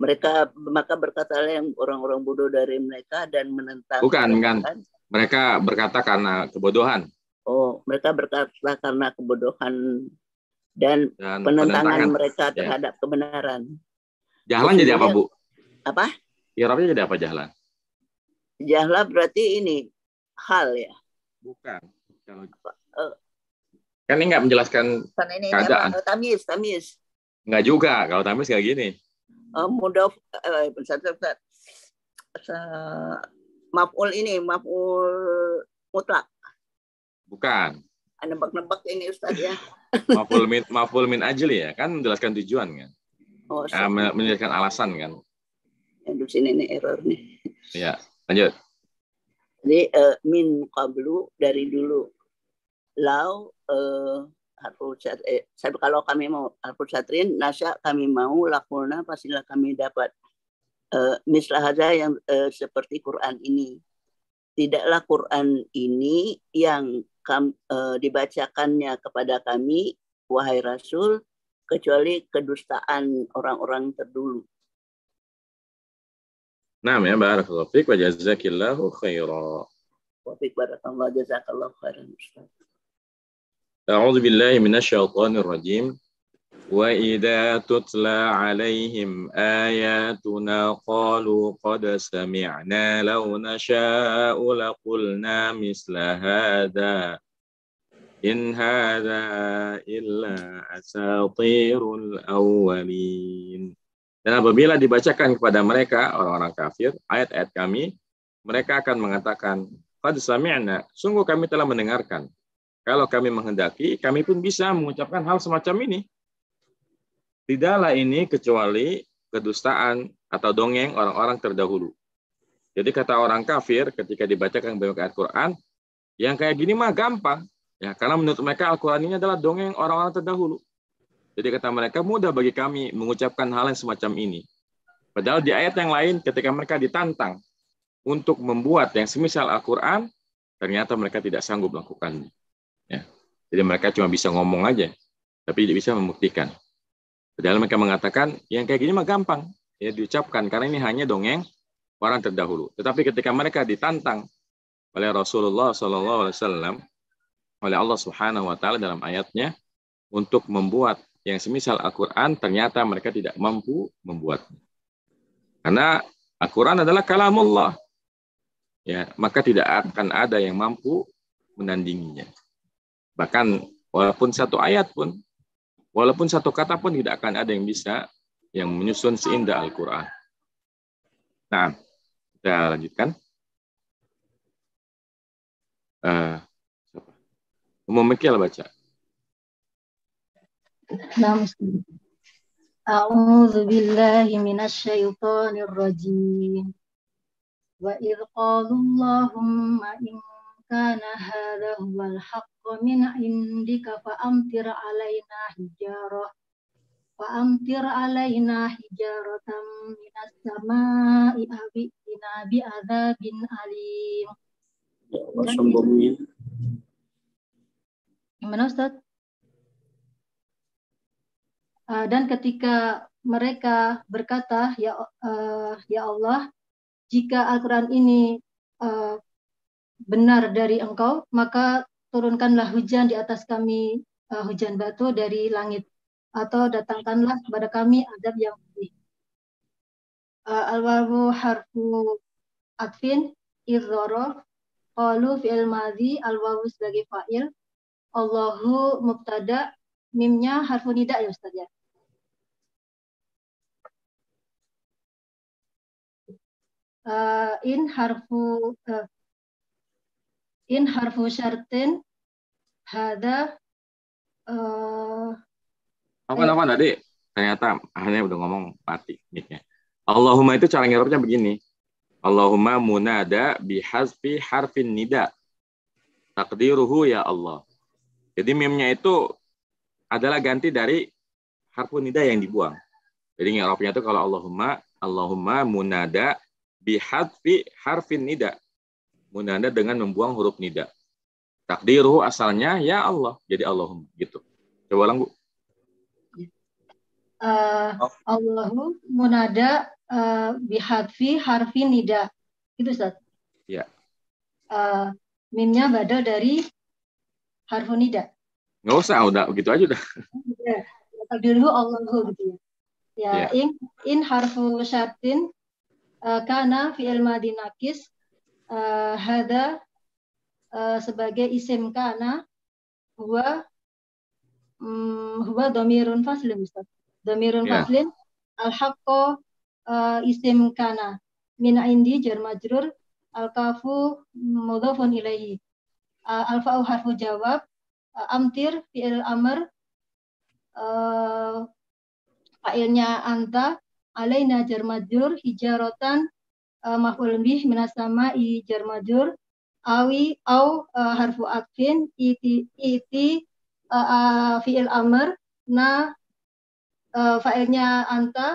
mereka maka berkatalah yang orang-orang bodoh dari mereka dan menentang. Bukan, kan Mereka berkata karena kebodohan. Oh, mereka berkata karena kebodohan dan, dan penentangan, penentangan mereka iya. terhadap yeah. kebenaran. jalan jadi apa, Bu? Apa? Irobnya jadi apa jahla? Jahla berarti ini hal ya. Bukan. Kalau apa? Eh. kan ini nggak menjelaskan kan ini keadaan. Apa? Oh, tamis, tamis. Nggak juga. Kalau tamis kayak gini. Uh, oh, mudof, eh, bentar, bentar. Eh, maful ini maful mutlak. Bukan. Ah, nebak-nebak ini Ustaz ya. *laughs* maful min maful min ajli ya kan menjelaskan tujuan kan. Oh, ah, sorry. menjelaskan alasan kan. Aduh sini ini error nih. Ya, lanjut. Jadi uh, min qablu dari dulu. Lau uh, eh, eh kalau kami mau harful satrin nasya kami mau lakuna pastilah kami dapat uh, eh, saja yang uh, seperti Quran ini. Tidaklah Quran ini yang kam, uh, dibacakannya kepada kami wahai Rasul kecuali kedustaan orang-orang terdulu نعم يا بارك الله فيك وجزاك الله خيرا وفيك بارك الله جزاك الله خيرا أعوذ بالله من الشيطان الرجيم وإذا تتلى عليهم آياتنا قالوا قد سمعنا لو نشاء لقلنا مثل هذا إن هذا إلا أساطير الأولين Dan apabila dibacakan kepada mereka, orang-orang kafir, ayat-ayat kami, mereka akan mengatakan, Qad sami'na, sungguh kami telah mendengarkan. Kalau kami menghendaki, kami pun bisa mengucapkan hal semacam ini. Tidaklah ini kecuali kedustaan atau dongeng orang-orang terdahulu. Jadi kata orang kafir ketika dibacakan banyak ayat Quran, yang kayak gini mah gampang. Ya, karena menurut mereka Al-Quran ini adalah dongeng orang-orang terdahulu. Jadi kata mereka mudah bagi kami mengucapkan hal yang semacam ini. Padahal di ayat yang lain ketika mereka ditantang untuk membuat yang semisal Al-Quran, ternyata mereka tidak sanggup melakukannya. Ya. Jadi mereka cuma bisa ngomong aja, tapi tidak bisa membuktikan. Padahal mereka mengatakan, yang kayak gini mah gampang, ya diucapkan, karena ini hanya dongeng orang terdahulu. Tetapi ketika mereka ditantang oleh Rasulullah SAW, oleh Allah Subhanahu wa taala dalam ayatnya untuk membuat yang semisal Al-Quran ternyata mereka tidak mampu membuatnya. Karena Al-Quran adalah kalamullah. Ya, maka tidak akan ada yang mampu menandinginya. Bahkan walaupun satu ayat pun, walaupun satu kata pun tidak akan ada yang bisa yang menyusun seindah Al-Quran. Nah, kita lanjutkan. Uh, Umum Mekil baca. Nah, A'udzu billahi minasy syaithanir rajim. Wa id qala Allahumma in kana min indika fa amtir alaina hijara. Fa amtir alaina hijaratam minas sama'i aw Ya, Ustaz. Gimana Eh, dan ketika mereka berkata, ya, uh, ya Allah, jika Al-Quran ini uh, benar dari engkau, maka turunkanlah hujan di atas kami, uh, hujan batu dari langit, atau datangkanlah kepada kami adab yang pedih. Uh, Al-Wabu harfu atfin idzorof qalu fil madhi al-wawu sebagai fa'il Allahu mubtada mimnya harfu nida ya Ustaz ya Eh, in harfu uh, in harfu syartin hada uh, eh, apa apa tadi ternyata hanya udah ngomong mati Allahumma itu cara ngirupnya begini Allahumma munada bihasfi harfin nida takdiruhu ya Allah jadi mimnya itu adalah ganti dari harfu nida yang dibuang jadi ngirupnya itu kalau Allahumma Allahumma munada bihadfi harfin nida. Munada dengan membuang huruf nida. Takdiruhu asalnya ya Allah. Jadi Allahum gitu. Coba ulang Bu. Uh, oh. Eh, Allahu munada uh, bihadfi harfin nida. Itu Ustaz. Ya. Uh, eh, mimnya badal dari harfun nida. Nggak usah, ah, udah begitu aja udah. Ya, *laughs* takdiruhu Allahu gitu ya. Ya, yeah. in, in harfu syatin Eh, kana fi'il madhi nakis eh, hada eh, sebagai isim kana huwa um, huwa domirun ya. faslin Ustaz. Domirun faslin al haqqo isim kana mina indi jar majrur al kafu mudhafun ilaihi uh, al harfu jawab uh, amtir fi'il amr uh, fa'ilnya anta alaina jar hijarotan hijaratan e, uh, maful bih minasama i jar awi au uh, harfu akfin iti iti uh, uh, fiil amr na uh, fa'ilnya anta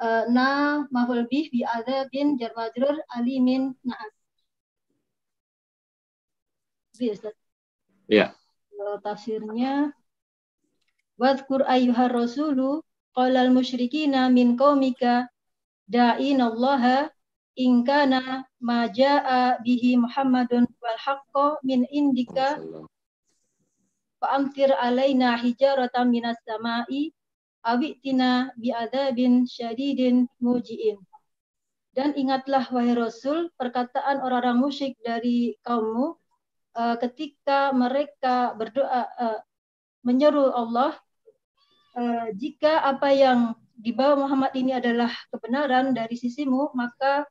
uh, na maf'ul bih bi ada jar majrur alimin na'as Ya. Yeah. Kalau tafsirnya Wadkur ayyuhar rasulu qalal musyrikina min qaumika da'inallaha in kana ma jaa bihi Muhammadun wal haqqo min indika fa'amtir alaina hijaratan minas sama'i awi'tina bi'adabin syadidin muji'in. Dan ingatlah wahai Rasul perkataan orang-orang musyrik dari kaummu uh, ketika mereka berdoa uh, menyeru Allah Eh, jika apa yang dibawa Muhammad ini adalah kebenaran dari sisimu, maka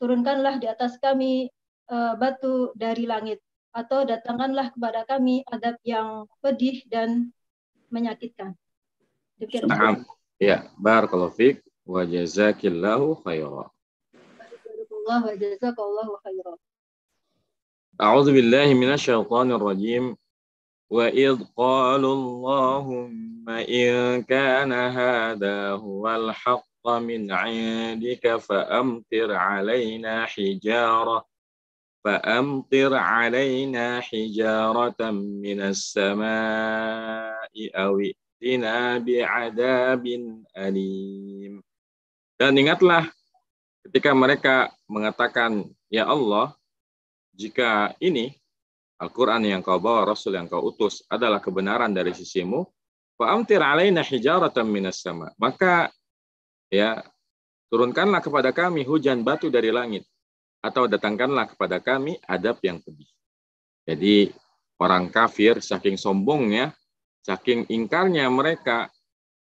turunkanlah di atas kami uh, batu dari langit, atau datangkanlah kepada kami adab yang pedih dan menyakitkan. Demikian. Nah, ya, barakallahu fiik wa jazakillahu khairan. Barakallahu wa jazakallahu khairan. A'udzu billahi minasy syaithanir rajim. وإذ قالوا اللهم إن كان هذا هو الحق من عندك فأمطر علينا حجارة فأمطر علينا حجارة من السماء أو ائتنا بعذاب أليم Dan ingatlah ketika mereka mengatakan, Ya Allah, jika ini Al-Quran yang kau bawa, Rasul yang kau utus adalah kebenaran dari sisimu, fa'amtir alaina hijaratan minas sama. Maka ya turunkanlah kepada kami hujan batu dari langit atau datangkanlah kepada kami adab yang pedih. Jadi orang kafir saking sombongnya, saking ingkarnya mereka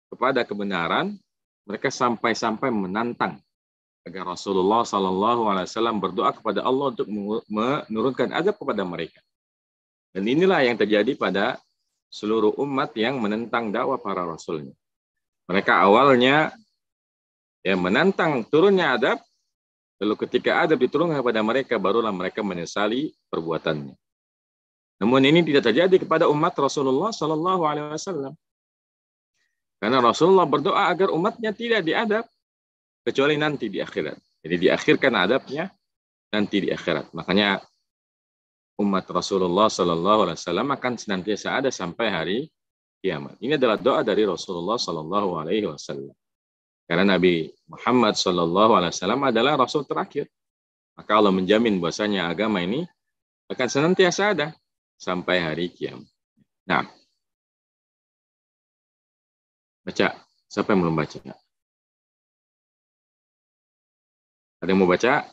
kepada kebenaran, mereka sampai-sampai menantang agar Rasulullah Shallallahu Alaihi Wasallam berdoa kepada Allah untuk menurunkan adab kepada mereka. Dan inilah yang terjadi pada seluruh umat yang menentang dakwah para rasulnya. Mereka awalnya ya menantang turunnya adab, lalu ketika adab diturunkan kepada mereka, barulah mereka menyesali perbuatannya. Namun ini tidak terjadi kepada umat Rasulullah Shallallahu Alaihi Wasallam. Karena Rasulullah berdoa agar umatnya tidak diadab, kecuali nanti di akhirat. Jadi diakhirkan adabnya nanti di akhirat. Makanya umat Rasulullah Shallallahu Alaihi Wasallam akan senantiasa ada sampai hari kiamat. Ini adalah doa dari Rasulullah Shallallahu Alaihi Wasallam. Karena Nabi Muhammad Shallallahu Alaihi Wasallam adalah Rasul terakhir, maka Allah menjamin bahwasanya agama ini akan senantiasa ada sampai hari kiamat. Nah, baca. Siapa yang belum baca? Ada yang mau baca?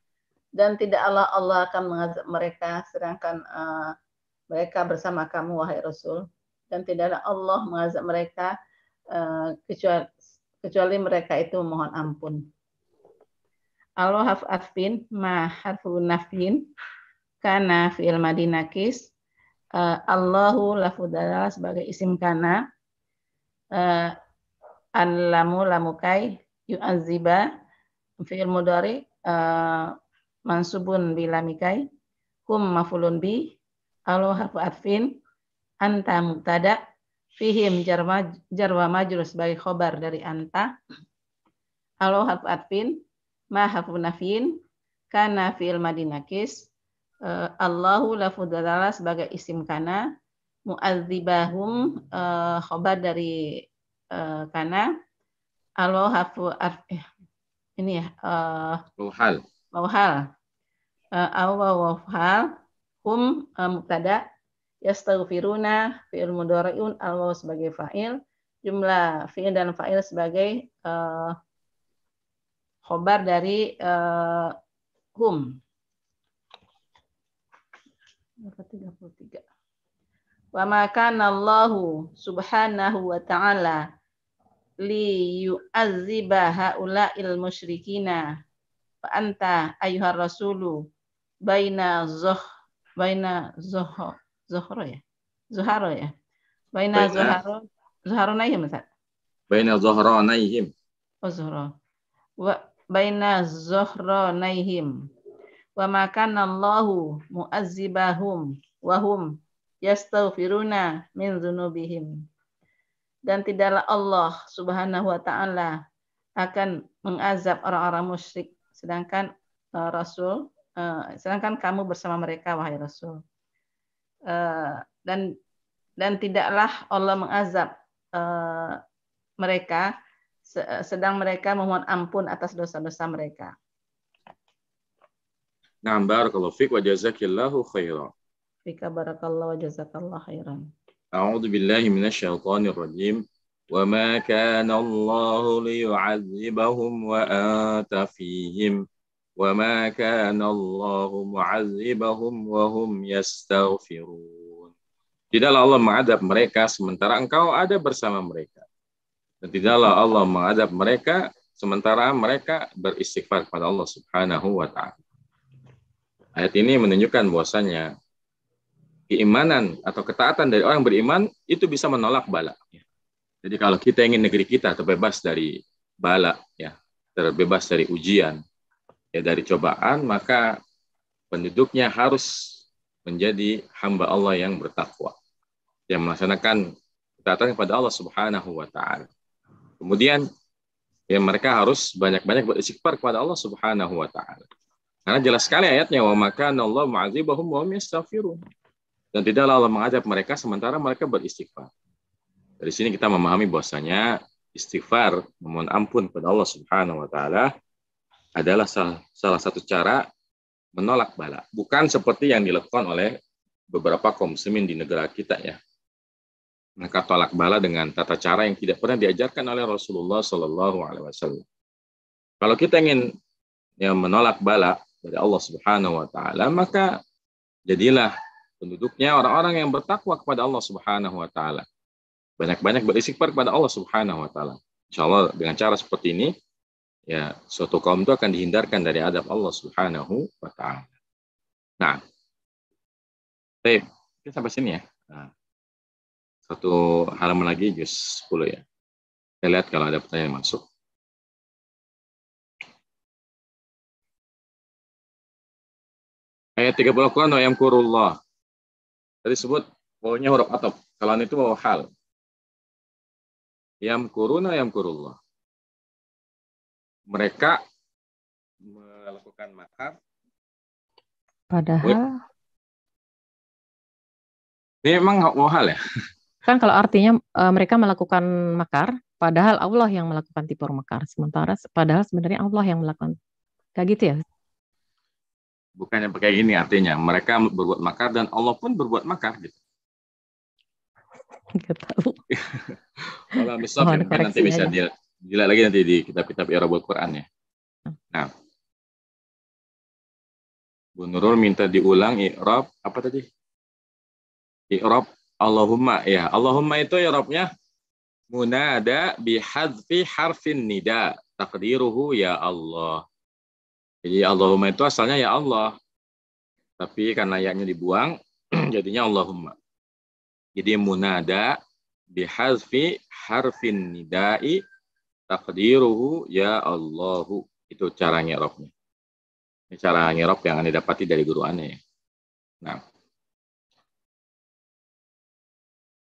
dan tidak Allah akan mengazab mereka sedangkan uh, mereka bersama kamu wahai Rasul dan tidaklah Allah mengazab mereka uh, kecuali, kecuali mereka itu memohon ampun. Allah haf afin ma harfu nafin kana fil madinakis uh, eh, Allahu lafu sebagai isim kana uh, an lamu lamukai yu'aziba fil mudari uh, mansubun bila mikai hum mafulun bi aloha harfu anta mubtada fihim jarwa jarwa majrur sebagai khobar dari anta alo harfu atfin ma harfu nafin kana fi'il madinakis uh, eh, Allahu lafu sebagai isim kana mu'adzibahum uh, khobar dari uh, kana aloha harfu eh, ini ya uh, wawhal eh, awa wawhal hum eh, muktada yastaghfiruna fi'il mudhari'un al waw sebagai fa'il jumlah fi'il dan fa'il sebagai uh, khobar dari uh, hum wa ma kana Allahu subhanahu wa ta'ala li yu'azziba haula'il musyrikina anta ayyuhar rasulu baina zoh baina zuh zohro ya zoharo ya baina zoharo zoharo naihim Ustaz baina zohro naihim oh zohro wa baina zohro naihim wa kana Allahu mu'azzibahum wa hum yastaghfiruna min dzunubihim dan tidaklah Allah Subhanahu wa taala akan mengazab orang-orang musyrik sedangkan uh, Rasul, uh, sedangkan kamu bersama mereka wahai Rasul. Uh, dan dan tidaklah Allah mengazab uh, mereka sedang mereka memohon ampun atas dosa-dosa mereka. Naam barakallahu fiik wa jazakillahu khairan. Fika barakallahu wa jazakallahu khairan. A'udzu billahi minasyaitonir rajim. وما كان الله ليعذبهم وأنت فيهم وما كان الله معذبهم وهم يستغفرون Tidaklah Allah mengadab mereka sementara engkau ada bersama mereka. Dan tidaklah Allah mengadab mereka sementara mereka beristighfar kepada Allah Subhanahu wa taala. Ayat ini menunjukkan bahwasanya keimanan atau ketaatan dari orang beriman itu bisa menolak bala. Jadi kalau kita ingin negeri kita terbebas dari bala, ya, terbebas dari ujian, ya dari cobaan, maka penduduknya harus menjadi hamba Allah yang bertakwa, yang melaksanakan ketaatan kepada Allah Subhanahu wa taala. Kemudian ya mereka harus banyak-banyak beristighfar kepada Allah Subhanahu wa taala. Karena jelas sekali ayatnya wa maka Allah bahwa wa yastaghfirun. Dan tidaklah Allah mengajak mereka sementara mereka beristighfar. Dari sini kita memahami bahwasanya istighfar memohon ampun kepada Allah Subhanahu wa taala adalah salah, salah satu cara menolak bala. Bukan seperti yang dilakukan oleh beberapa kaum muslimin di negara kita ya. Mereka tolak bala dengan tata cara yang tidak pernah diajarkan oleh Rasulullah Shallallahu Alaihi Wasallam. Kalau kita ingin yang menolak bala dari Allah Subhanahu wa taala, maka jadilah penduduknya orang-orang yang bertakwa kepada Allah Subhanahu wa taala banyak-banyak beristighfar kepada Allah Subhanahu wa taala. Insyaallah dengan cara seperti ini ya suatu kaum itu akan dihindarkan dari adab Allah Subhanahu wa taala. Nah, baik, kita sampai sini ya. Nah, satu halaman lagi juz 10 ya. Kita lihat kalau ada pertanyaan masuk. Ayat 30 Quran wa yamkurullah. Tadi sebut bawahnya huruf atop. Kalau itu bahwa hal yang kurullah. Mereka melakukan makar. Padahal. Ini memang wahal ya? *laughs* Kan kalau artinya e, mereka melakukan makar, padahal Allah yang melakukan tipur makar. Sementara padahal sebenarnya Allah yang melakukan. Kayak gitu ya? Bukannya kayak gini artinya. Mereka berbuat makar dan Allah pun berbuat makar gitu nggak tahu *laughs* kalau besok oh, ya, nanti bisa dilihat, lagi nanti di kitab-kitab buat Quran ya hmm. nah Bu Nurul minta diulang i'rab apa tadi i'rab Allahumma ya Allahumma itu i'rabnya munada bihadfi harfin nida takdiruhu ya Allah jadi Allahumma itu asalnya ya Allah tapi karena yaknya dibuang *clears throat* jadinya Allahumma jadi munada bihazfi harfin nidai takdiruhu ya Allahu. Itu cara ngeroknya. Ini cara nyerok yang Anda dapati dari guru Anda ya. Nah.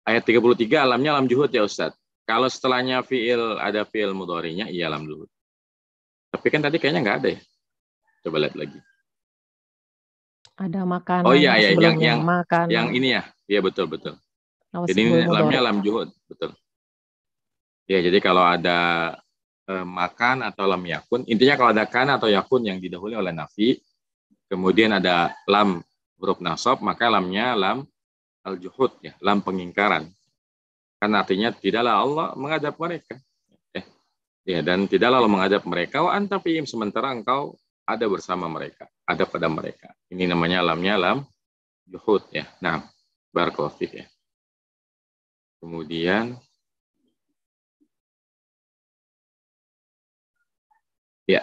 Ayat 33 alamnya alam juhud ya Ustaz. Kalau setelahnya fiil ada fiil mudorinya, iya alam juhud. Tapi kan tadi kayaknya nggak ada ya. Coba lihat lagi. Ada makanan. Oh iya, iya yang yang Yang ini ya. Iya betul betul. Jadi ini lamnya lam juhud, betul. Ya, jadi kalau ada eh, makan atau lam yakun, intinya kalau ada kan atau yakun yang didahului oleh nafi, kemudian ada lam huruf nasab, maka lamnya lam al juhud ya, lam pengingkaran. Karena artinya tidaklah Allah menghadap mereka. Eh, ya, dan tidaklah Allah mengajak mereka wa anta sementara engkau ada bersama mereka, ada pada mereka. Ini namanya lamnya lam juhud ya. Nah, barakallahu ya. Kemudian ya.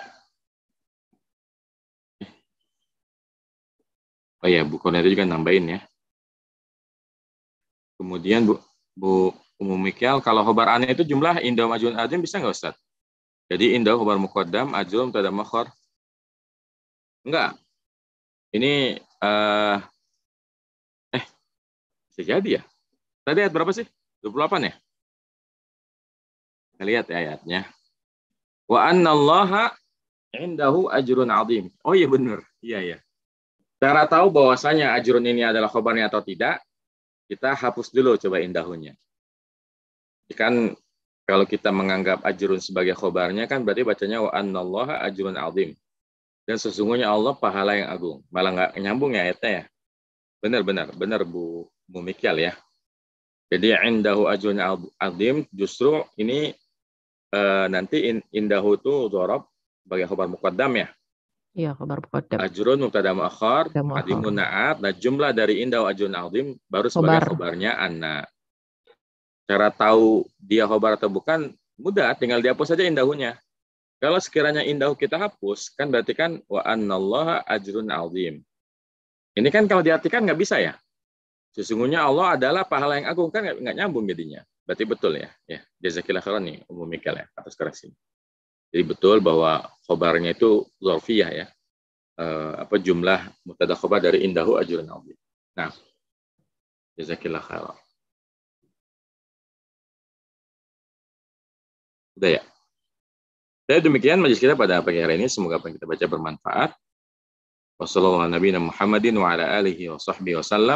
Oh ya, Bu Kona juga nambahin ya. Kemudian Bu Bu Umum Mikael kalau hobar aneh itu jumlah indah majun Adim bisa nggak ustad Jadi indah hobar mukodam, ajum, tada makhor. Enggak. Ini uh, eh bisa jadi ya. Tadi ayat berapa sih? 28 ya? Kita lihat ya ayatnya. Wa annallaha indahu ajrun azim. Oh iya benar. Iya ya. Cara tahu bahwasanya ajrun ini adalah khobarnya atau tidak, kita hapus dulu coba indahunya. Kan kalau kita menganggap ajrun sebagai khobarnya kan berarti bacanya wa annallaha ajrun azim. Dan sesungguhnya Allah pahala yang agung. Malah nggak nyambung ya ayatnya ya. Benar benar benar Bu Bu Mikyal ya. Jadi indahu ajunya aldim justru ini uh, nanti indahu itu dorob bagi khabar muqaddam ya. Iya, khabar muqaddam. Ajrun mubtada akhar, adimun na'at. Nah, jumlah dari indahu ajun aldim baru sebagai khabar. khabarnya anna. Cara tahu dia khabar atau bukan mudah, tinggal dihapus saja indahunya. Kalau sekiranya indahu kita hapus, kan berarti kan wa annallaha ajrun aldim. Ini kan kalau diartikan nggak bisa ya. Sesungguhnya Allah adalah pahala yang agung kan nggak nyambung jadinya. Berarti betul ya. Ya, jazakillah khairan nih Umum Mikal ya atas koreksi. Jadi betul bahwa khobarnya itu zorfiyah ya. E, apa jumlah mutada khobar dari indahu ajrun azim. Nah, jazakillah khairan. Udah ya. Saya demikian majelis kita pada pagi hari ini. Semoga apa yang kita baca bermanfaat. Wassalamualaikum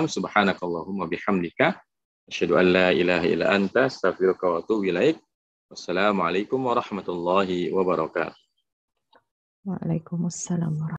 Subhanakallahumma bihamdika. Asyadu an la ilaha ila anta. wa atubu ilaik. Wassalamualaikum warahmatullahi wabarakatuh. Waalaikumsalam warahmatullahi wabarakatuh.